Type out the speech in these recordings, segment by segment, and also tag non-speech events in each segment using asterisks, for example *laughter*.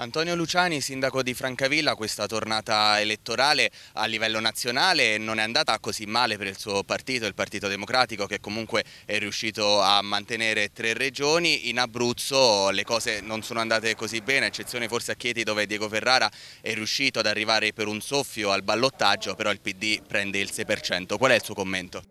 Antonio Luciani, sindaco di Francavilla, questa tornata elettorale a livello nazionale non è andata così male per il suo partito, il Partito Democratico, che comunque è riuscito a mantenere tre regioni. In Abruzzo le cose non sono andate così bene, eccezione forse a Chieti dove Diego Ferrara è riuscito ad arrivare per un soffio al ballottaggio, però il PD prende il 6%. Qual è il suo commento?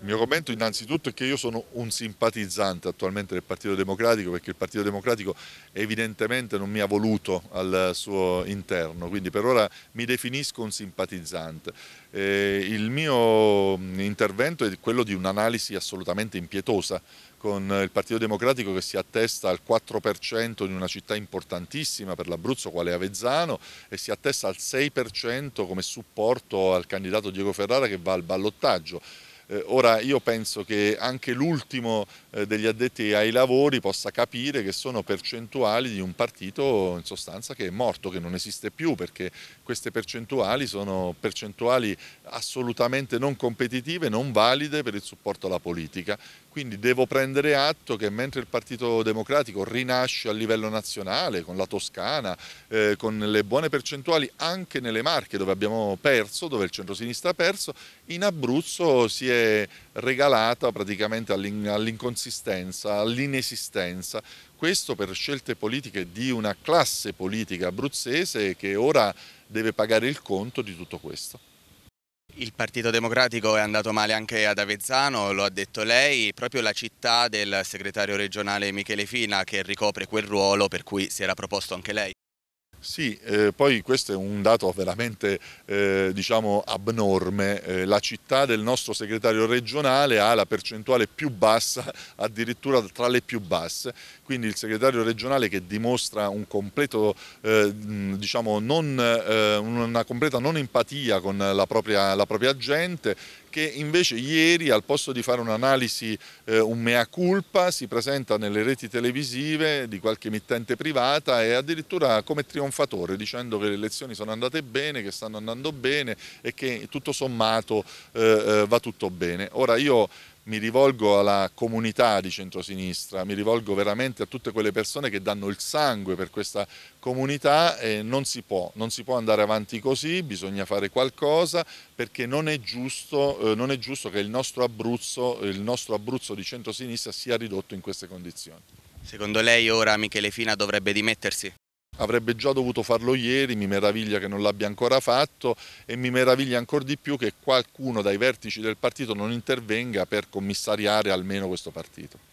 Il mio commento innanzitutto è che io sono un simpatizzante attualmente del Partito Democratico perché il Partito Democratico evidentemente non mi ha voluto al suo interno, quindi per ora mi definisco un simpatizzante. Eh, il mio mm, intervento è quello di un'analisi assolutamente impietosa con il Partito Democratico che si attesta al 4% di una città importantissima per l'Abruzzo quale Avezzano e si attesta al 6% come supporto al candidato Diego Ferrara che va al ballottaggio. Eh, ora io penso che anche l'ultimo eh, degli addetti ai lavori possa capire che sono percentuali di un partito in sostanza che è morto, che non esiste più perché queste percentuali sono percentuali assolutamente non competitive, non valide per il supporto alla politica. Quindi devo prendere atto che mentre il Partito Democratico rinasce a livello nazionale, con la Toscana, eh, con le buone percentuali anche nelle Marche dove abbiamo perso, dove il centrosinistra ha perso, in Abruzzo si è viene regalata praticamente all'inconsistenza, all'inesistenza. Questo per scelte politiche di una classe politica abruzzese che ora deve pagare il conto di tutto questo. Il Partito Democratico è andato male anche ad Avezzano, lo ha detto lei, proprio la città del segretario regionale Michele Fina che ricopre quel ruolo per cui si era proposto anche lei. Sì, eh, poi questo è un dato veramente eh, diciamo abnorme, eh, la città del nostro segretario regionale ha la percentuale più bassa, *laughs* addirittura tra le più basse, quindi il segretario regionale che dimostra un completo, eh, diciamo non, eh, una completa non empatia con la propria, la propria gente, che invece ieri al posto di fare un'analisi, eh, un mea culpa, si presenta nelle reti televisive di qualche emittente privata e addirittura come trionfatore dicendo che le elezioni sono andate bene, che stanno andando bene e che tutto sommato eh, eh va tutto bene. Ora io mi rivolgo alla comunità di centrosinistra, mi rivolgo veramente a tutte quelle persone che danno il sangue per questa comunità e non si può, non si può andare avanti così, bisogna fare qualcosa perché non è giusto, eh, non è giusto che il nostro, Abruzzo, il nostro Abruzzo di centrosinistra sia ridotto in queste condizioni. Secondo lei ora Michele Fina dovrebbe dimettersi? Avrebbe già dovuto farlo ieri, mi meraviglia che non l'abbia ancora fatto e mi meraviglia ancora di più che qualcuno dai vertici del partito non intervenga per commissariare almeno questo partito.